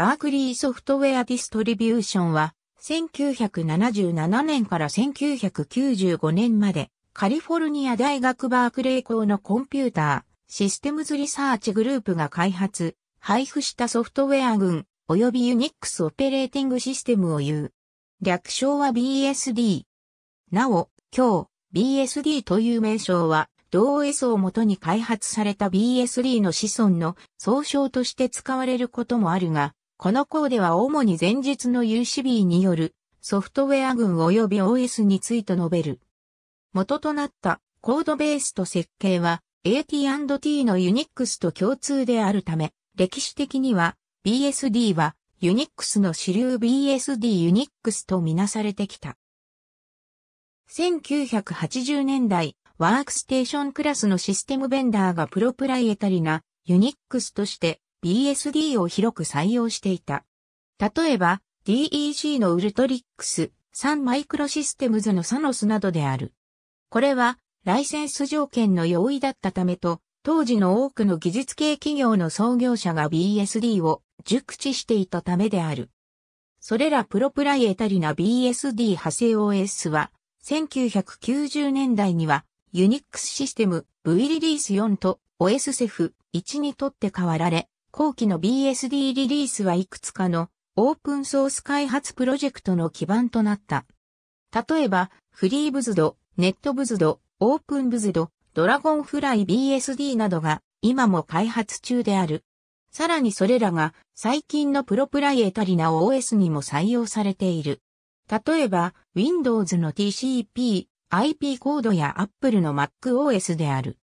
バークリーソフトウェアディストリビューションは、1977年から1995年まで、カリフォルニア大学バークレー校のコンピューター、システムズリサーチグループが開発、配布したソフトウェア群、及びユニックスオペレーティングシステムを言う。略称は BSD。なお、今日、BSD という名称は、同 S をもとに開発された BSD の子孫の総称として使われることもあるが、この項では主に前述の UCB によるソフトウェア群及び OS について述べる。元となったコードベースと設計は AT&T の Unix と共通であるため、歴史的には BSD は Unix の主流 BSD Unix とみなされてきた。1980年代、ワークステーションクラスのシステムベンダーがプロプライエタリな Unix として BSD を広く採用していた。例えば、DEG のウルトリックス、サンマイクロシステムズのサノスなどである。これは、ライセンス条件の容易だったためと、当時の多くの技術系企業の創業者が BSD を熟知していたためである。それらプロプライエタリな BSD 派生 OS は、1990年代には、ユニックスシステム V リリース4と o s セフ f 1にとって変わられ、後期の BSD リリースはいくつかのオープンソース開発プロジェクトの基盤となった。例えば、フリーブズド、ネットブズド、オープンブズド、ドラゴンフライ BSD などが今も開発中である。さらにそれらが最近のプロプライエタリな OS にも採用されている。例えば、Windows の TCP、IP コードや Apple の MacOS である。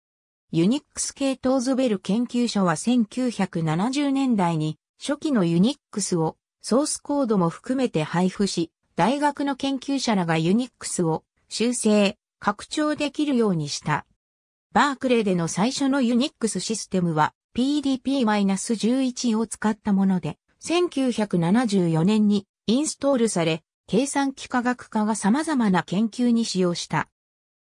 ユニックス系統ズベル研究所は1970年代に初期のユニックスをソースコードも含めて配布し、大学の研究者らがユニックスを修正、拡張できるようにした。バークレーでの最初のユニックスシステムは PDP-11 を使ったもので、1974年にインストールされ、計算機科学科が様々な研究に使用した。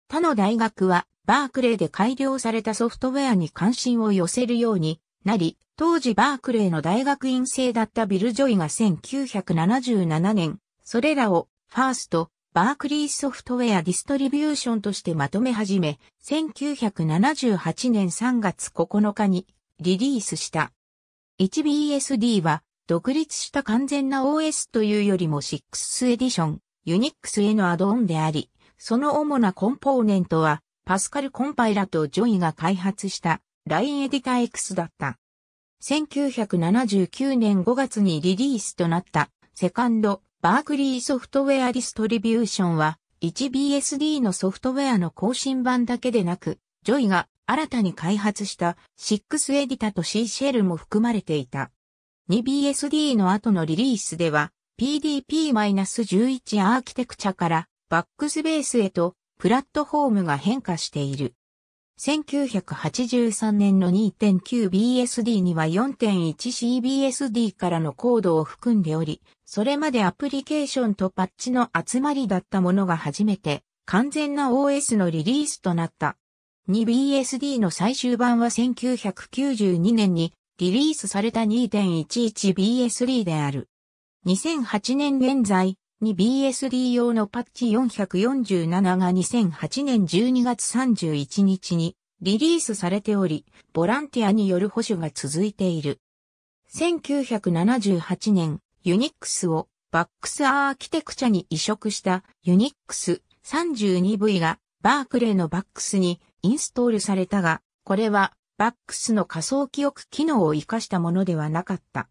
他の大学はバークレーで改良されたソフトウェアに関心を寄せるようになり、当時バークレーの大学院生だったビル・ジョイが1977年、それらをファースト、バークリーソフトウェアディストリビューションとしてまとめ始め、1978年3月9日にリリースした。1BSD は独立した完全な OS というよりも6エディション、ユニックスへのアドオンであり、その主なコンポーネントはパスカル・コンパイラとジョイが開発したラインエディタ X だった。1979年5月にリリースとなったセカンドバークリーソフトウェアディストリビューションは 1BSD のソフトウェアの更新版だけでなく、ジョイが新たに開発した6エディタと C シェルも含まれていた。2BSD の後のリリースでは PDP-11 アーキテクチャからバックスベースへとプラットフォームが変化している。1983年の 2.9BSD には 4.1CBSD からのコードを含んでおり、それまでアプリケーションとパッチの集まりだったものが初めて完全な OS のリリースとなった。2BSD の最終版は1992年にリリースされた 2.11BSD である。2008年現在、2BSD 用のパッチ447が2008年12月31日にリリースされており、ボランティアによる保守が続いている。1978年、ユニックスをバックスアーキテクチャに移植したユニックス 32V がバークレーのバックスにインストールされたが、これはバックスの仮想記憶機能を活かしたものではなかった。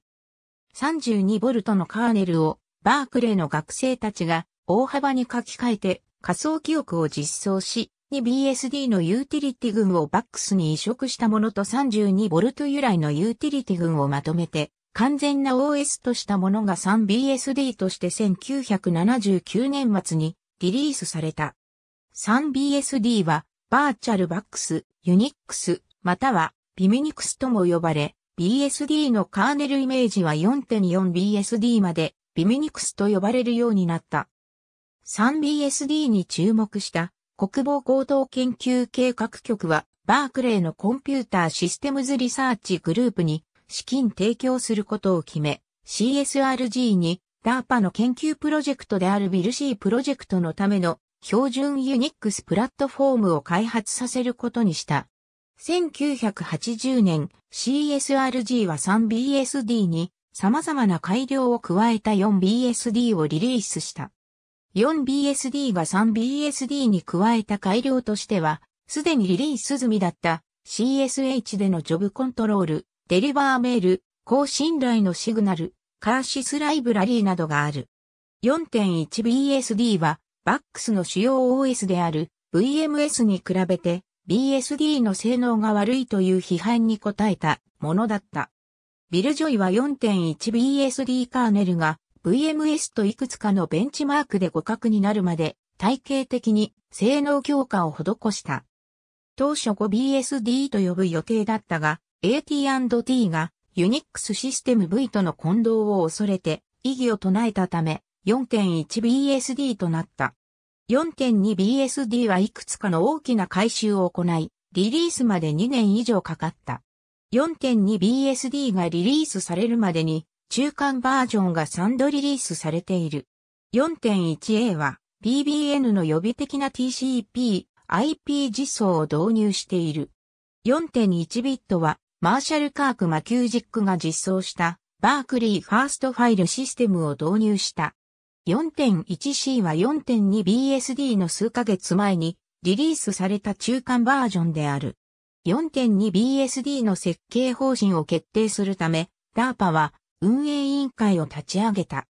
32V のカーネルをバークレーの学生たちが大幅に書き換えて仮想記憶を実装し、2BSD のユーティリティ群をバックスに移植したものと 32V 由来のユーティリティ群をまとめて、完全な OS としたものが 3BSD として1979年末にリリースされた。3BSD はバーチャルバックス、ユニックス、またはビミニクスとも呼ばれ、BSD のカーネルイメージは 4.4BSD までビミニクスと呼ばれるようになった。3BSD に注目した国防高等研究計画局は、バークレーのコンピューターシステムズリサーチグループに資金提供することを決め、CSRG に DARPA の研究プロジェクトであるビルシープロジェクトのための標準ユニックスプラットフォームを開発させることにした。1980年 CSRG は 3BSD に様々な改良を加えた 4BSD をリリースした。4BSD が 3BSD に加えた改良としては、すでにリリース済みだった CSH でのジョブコントロール、デリバーメール、高信頼のシグナル、カーシスライブラリーなどがある。4.1BSD は、バックスの主要 OS である VMS に比べて BSD の性能が悪いという批判に応えたものだった。ビルジョイは 4.1BSD カーネルが VMS といくつかのベンチマークで互角になるまで体系的に性能強化を施した。当初 5BSD と呼ぶ予定だったが AT&T がユニックスシステム V との混同を恐れて異議を唱えたため 4.1BSD となった。4.2BSD はいくつかの大きな改修を行い、リリースまで2年以上かかった。4.2BSD がリリースされるまでに中間バージョンが3度リリースされている。4.1A は BBN の予備的な TCP、IP 実装を導入している。4.1ビットはマーシャルカーク・マキュージックが実装したバークリーファーストファイルシステムを導入した。4.1C は 4.2BSD の数ヶ月前にリリースされた中間バージョンである。4.2BSD の設計方針を決定するため、DARPA は運営委員会を立ち上げた。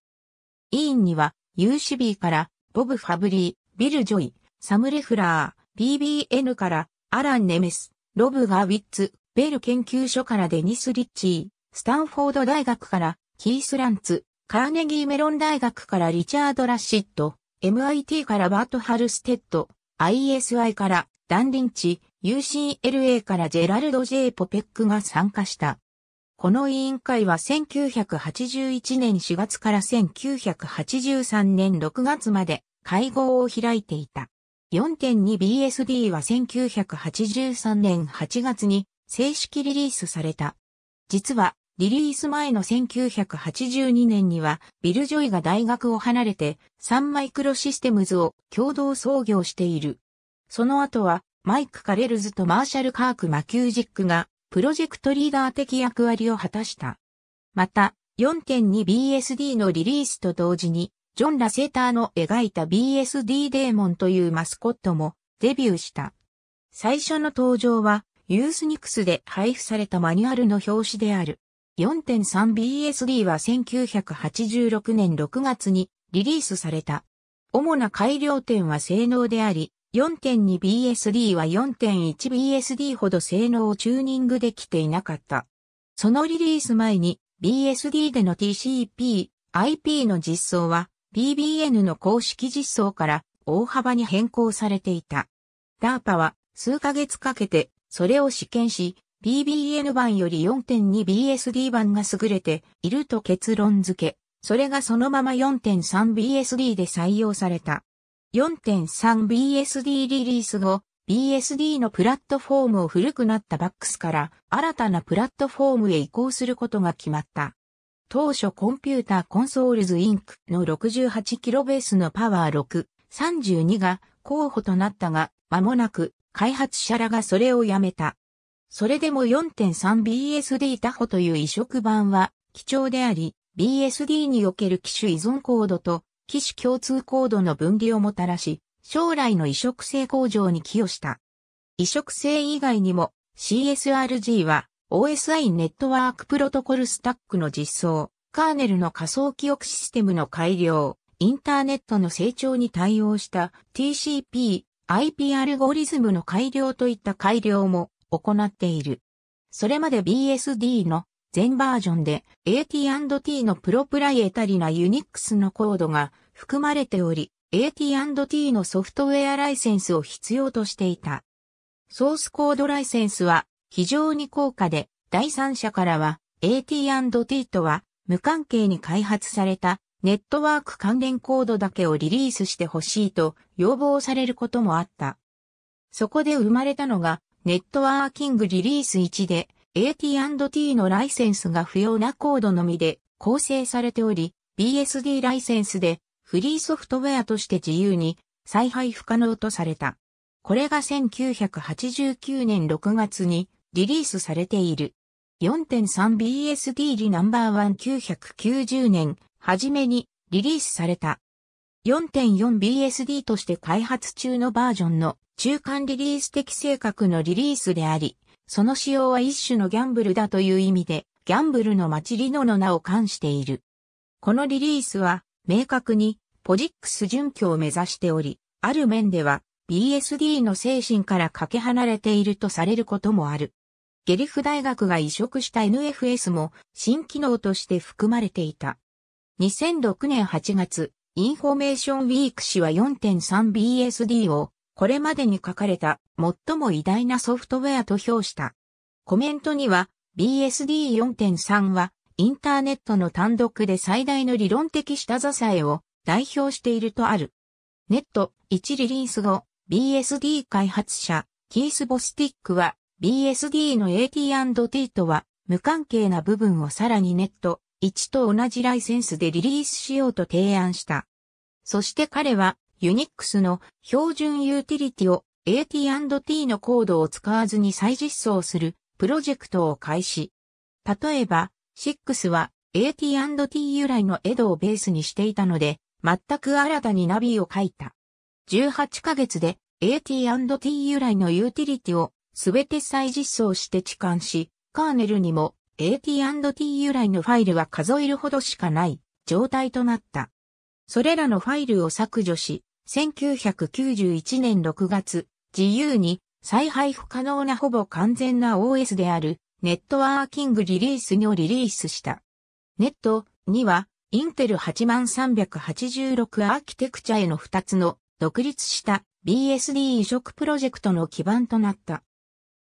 委員には UCB からボブ・ファブリー、ビル・ジョイ、サム・レフラー、BBN からアラン・ネメス、ロブ・ガーウィッツ、ベル研究所からデニス・リッチー、スタンフォード大学からキース・ランツ、カーネギー・メロン大学からリチャード・ラッシッド、MIT からバート・ハルステッド、ISI からダン・リンチ、UCLA からジェラルド・ジェイポペックが参加した。この委員会は1981年4月から1983年6月まで会合を開いていた。4.2BSD は1983年8月に正式リリースされた。実はリリース前の1982年にはビル・ジョイが大学を離れてサンマイクロシステムズを共同創業している。その後はマイク・カレルズとマーシャル・カーク・マキュージックが、プロジェクトリーダー的役割を果たした。また、4.2BSD のリリースと同時に、ジョン・ラセーターの描いた BSD デーモンというマスコットもデビューした。最初の登場は、ユースニクスで配布されたマニュアルの表紙である。4.3BSD は1986年6月にリリースされた。主な改良点は性能であり、4.2BSD は 4.1BSD ほど性能をチューニングできていなかった。そのリリース前に BSD での TCP、IP の実装は BBN の公式実装から大幅に変更されていた。DARPA は数ヶ月かけてそれを試験し、BBN 版より 4.2BSD 版が優れていると結論付け、それがそのまま 4.3BSD で採用された。4.3BSD リリース後、BSD のプラットフォームを古くなったッ a x から新たなプラットフォームへ移行することが決まった。当初コンピューターコンソールズインクの 68kB ベースのパワー632が候補となったが、間もなく開発者らがそれをやめた。それでも 4.3BSD 他保という移植版は貴重であり、BSD における機種依存コードと機種共通コードの分離をもたらし、将来の移植性向上に寄与した。移植性以外にも CSRG は OSI ネットワークプロトコルスタックの実装、カーネルの仮想記憶システムの改良、インターネットの成長に対応した TCP、IP アルゴリズムの改良といった改良も行っている。それまで BSD の全バージョンで AT&T のプロプライエタリなユニックスのコードが含まれており、AT&T のソフトウェアライセンスを必要としていた。ソースコードライセンスは非常に高価で、第三者からは AT&T とは無関係に開発されたネットワーク関連コードだけをリリースしてほしいと要望されることもあった。そこで生まれたのがネットワーキングリリース1で AT&T のライセンスが不要なコードのみで構成されており、BSD ライセンスでフリーソフトウェアとして自由に再配不可能とされた。これが1989年6月にリリースされている。4.3BSD リナンバーワン9 9 0年初めにリリースされた。4.4BSD として開発中のバージョンの中間リリース的性格のリリースであり、その使用は一種のギャンブルだという意味で、ギャンブルの街リノの名を冠している。このリリースは、明確に、ポジックス準拠を目指しており、ある面では、BSD の精神からかけ離れているとされることもある。ゲリフ大学が移植した NFS も新機能として含まれていた。2006年8月、インフォメーションウィーク氏は 4.3BSD をこれまでに書かれた最も偉大なソフトウェアと評した。コメントには BSD4.3 はインターネットの単独で最大の理論的下支えを代表しているとある。ネット1リリース後、BSD 開発者、キース・ボスティックは BSD の AT&T とは無関係な部分をさらにネット1と同じライセンスでリリースしようと提案した。そして彼はユニックスの標準ユーティリティを AT&T のコードを使わずに再実装するプロジェクトを開始。例えば、6は AT&T 由来のエドをベースにしていたので、全く新たにナビを書いた。18ヶ月で AT&T 由来のユーティリティをすべて再実装して置換し、カーネルにも AT&T 由来のファイルは数えるほどしかない状態となった。それらのファイルを削除し、1991年6月、自由に再配布可能なほぼ完全な OS であるネットワーキングリリースにをリリースした。ネットにはインテル8386アーキテクチャへの2つの独立した BSD 移植プロジェクトの基盤となった。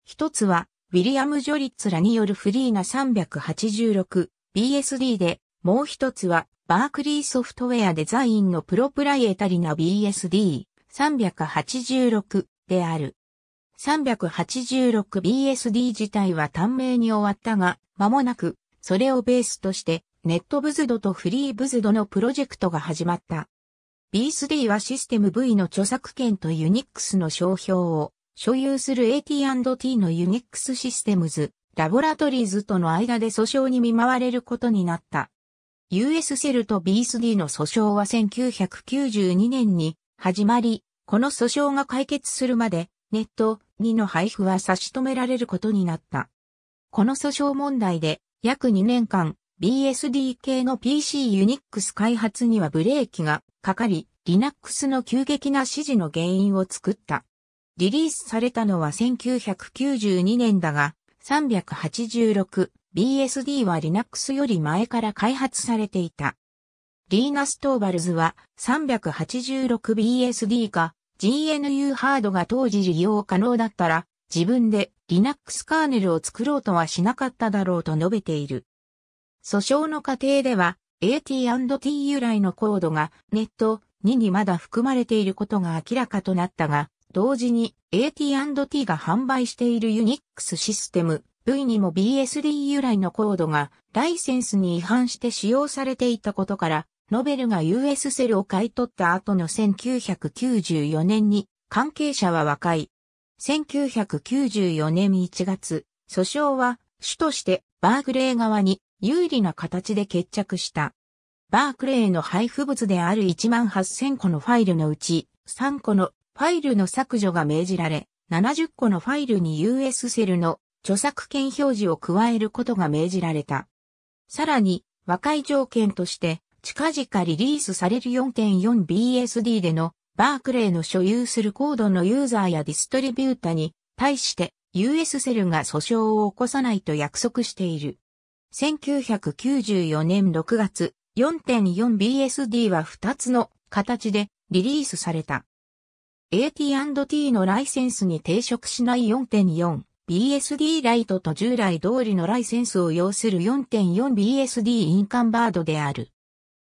一つはウィリアム・ジョリッツらによるフリーな 386BSD で、もう一つはバークリーソフトウェアデザインのプロプライエタリな BSD386 である。386BSD 自体は短命に終わったが、間もなく、それをベースとして、ネットブズドとフリーブズドのプロジェクトが始まった。BSD はシステム V の著作権とユニックスの商標を所有する AT&T のユニックスシステムズ、ラボラトリーズとの間で訴訟に見舞われることになった。US セルと BSD の訴訟は1992年に始まり、この訴訟が解決するまでネット2の配布は差し止められることになった。この訴訟問題で約2年間 BSD 系の PC ユニックス開発にはブレーキがかかり、Linux の急激な支持の原因を作った。リリースされたのは1992年だが、386 BSD は Linux より前から開発されていた。リーナス・トーバルズは 386BSD か GNU ハードが当時利用可能だったら自分で Linux カーネルを作ろうとはしなかっただろうと述べている。訴訟の過程では AT&T 由来のコードがネット2にまだ含まれていることが明らかとなったが、同時に AT&T が販売しているニックスシステム V にも BSD 由来のコードがライセンスに違反して使用されていたことから、ノベルが US セルを買い取った後の1994年に関係者は和解。1994年1月、訴訟は主としてバークレー側に有利な形で決着した。バークレーの配布物である1万8000個のファイルのうち3個のファイルの削除が命じられ、70個のファイルに US セルの著作権表示を加えることが命じられた。さらに、和解条件として、近々リリースされる 4.4BSD でのバークレーの所有するコードのユーザーやディストリビュータに対して US セルが訴訟を起こさないと約束している。1994年6月、4.4BSD は2つの形でリリースされた。AT&T のライセンスに抵触しない4.4 BSD ライトと従来通りのライセンスを要する 4.4BSD インカンバードである。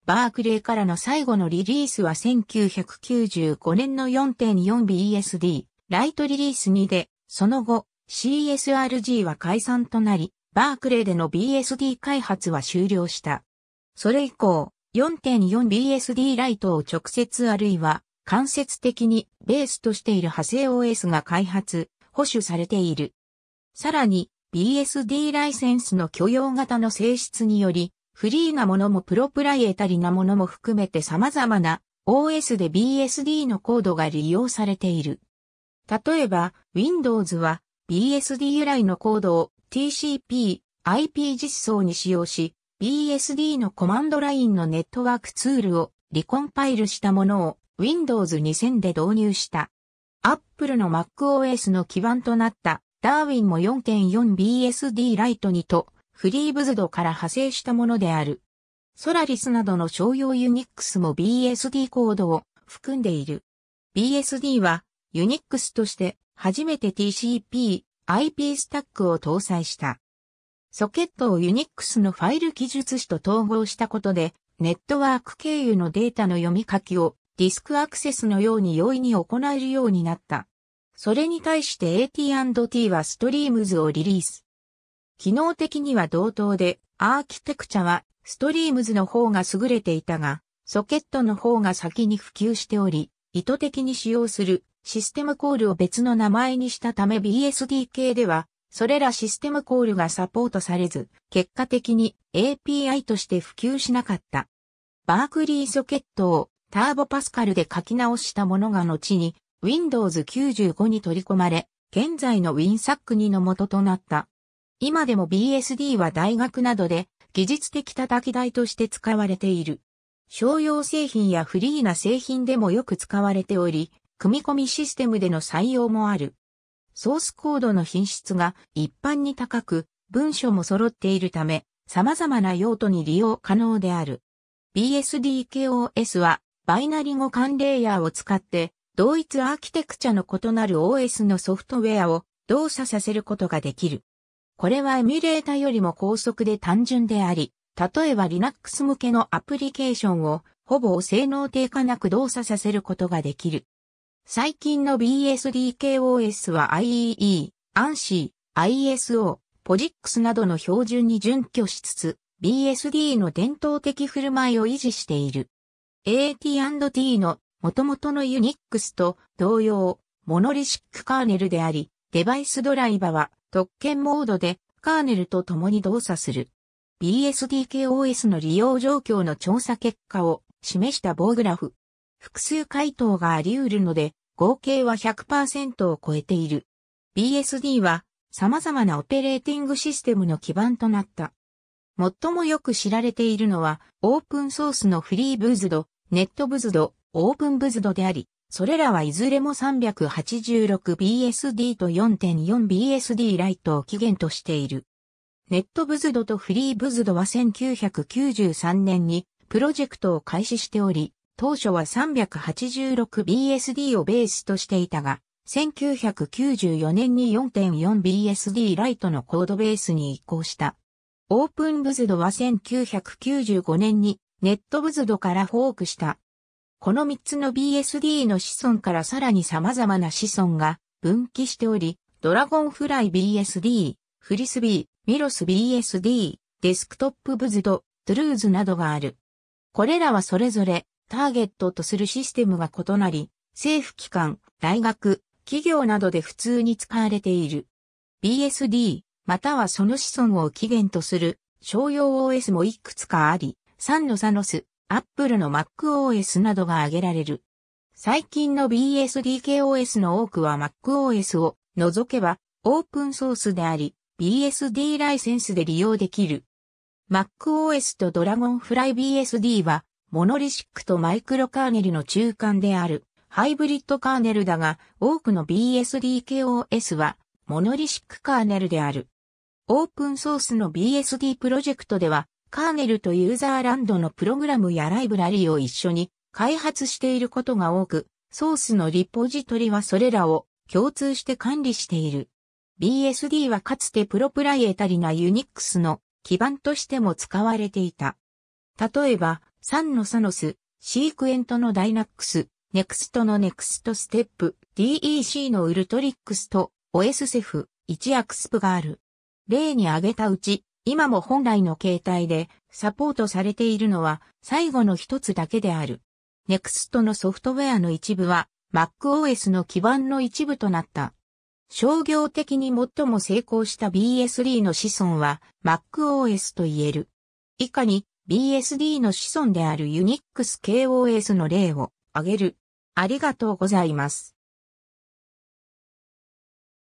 バークレーからの最後のリリースは1995年の 4.4BSD ライトリリース2で、その後 CSRG は解散となり、バークレーでの BSD 開発は終了した。それ以降、4.4BSD ライトを直接あるいは間接的にベースとしている派生 OS が開発、保守されている。さらに BSD ライセンスの許容型の性質により、フリーなものもプロプライエタリなものも含めて様々な OS で BSD のコードが利用されている。例えば、Windows は BSD 由来のコードを TCP、IP 実装に使用し、BSD のコマンドラインのネットワークツールをリコンパイルしたものを Windows 2000で導入した。Apple の MacOS の基盤となったダーウィンも 4.4BSD ライトにと、フリーブズドから派生したものである。ソラリスなどの商用ユニックスも BSD コードを含んでいる。BSD はユニックスとして初めて TCP、IP スタックを搭載した。ソケットをユニックスのファイル記述士と統合したことで、ネットワーク経由のデータの読み書きをディスクアクセスのように容易に行えるようになった。それに対して AT&T はストリームズをリリース。機能的には同等で、アーキテクチャはストリームズの方が優れていたが、ソケットの方が先に普及しており、意図的に使用するシステムコールを別の名前にしたため BSDK では、それらシステムコールがサポートされず、結果的に API として普及しなかった。バークリーソケットをターボパスカルで書き直したものが後に Windows 95に取り込まれ、現在の WinSAC2 の元となった。今でも BSD は大学などで技術的叩き台として使われている。商用製品やフリーな製品でもよく使われており、組み込みシステムでの採用もある。ソースコードの品質が一般に高く、文書も揃っているため、様々な用途に利用可能である。BSDKOS はバイナリ語管レイヤーを使って同一アーキテクチャの異なる OS のソフトウェアを動作させることができる。これはエミュレータよりも高速で単純であり、例えば Linux 向けのアプリケーションをほぼ性能低下なく動作させることができる。最近の BSDKOS は IEE、ANSI、ISO、POSIX などの標準に準拠しつつ、BSD の伝統的振る舞いを維持している。AT&T の元々のユニックスと同様、モノリシックカーネルであり、デバイスドライバーは特権モードでカーネルと共に動作する。BSDKOS の利用状況の調査結果を示した棒グラフ。複数回答があり得るので、合計は100%を超えている。BSD は様々なオペレーティングシステムの基盤となった。最もよく知られているのは、オープンソースのフリーブーズド、ネットブズド、オープンブズドであり、それらはいずれも 386BSD と 4.4BSD ライトを起源としている。ネットブズドとフリーブズドは1993年にプロジェクトを開始しており、当初は 386BSD をベースとしていたが、1994年に 4.4BSD ライトのコードベースに移行した。オープンブズドは1995年にネットブズドからフォークしたこの3つの BSD の子孫からさらに様々な子孫が分岐しており、ドラゴンフライ BSD、フリスビー、ミロス BSD、デスクトップブズド、トゥルーズなどがある。これらはそれぞれターゲットとするシステムが異なり、政府機関、大学、企業などで普通に使われている。BSD、またはその子孫を起源とする商用 OS もいくつかあり、サンノサノス、Apple の MacOS などが挙げられる。最近の BSDKOS の多くは MacOS を除けばオープンソースであり、BSD ライセンスで利用できる。MacOS と Dragonfly BSD は、モノリシックとマイクロカーネルの中間である、ハイブリッドカーネルだが、多くの BSDKOS は、モノリシックカーネルである。オープンソースの BSD プロジェクトでは、カーネルとユーザーランドのプログラムやライブラリを一緒に開発していることが多く、ソースのリポジトリはそれらを共通して管理している。BSD はかつてプロプライエタリなユニックスの基盤としても使われていた。例えば、サンのサノス、シークエントのダイナックス、ネクストのネクストステップ、DEC のウルトリックスと o s c f 一アクスプがある。例に挙げたうち、今も本来の形態でサポートされているのは最後の一つだけである。NEXT のソフトウェアの一部は MacOS の基盤の一部となった。商業的に最も成功した BSD の子孫は MacOS と言える。以下に BSD の子孫である Unix KOS の例を挙げる。ありがとうございます。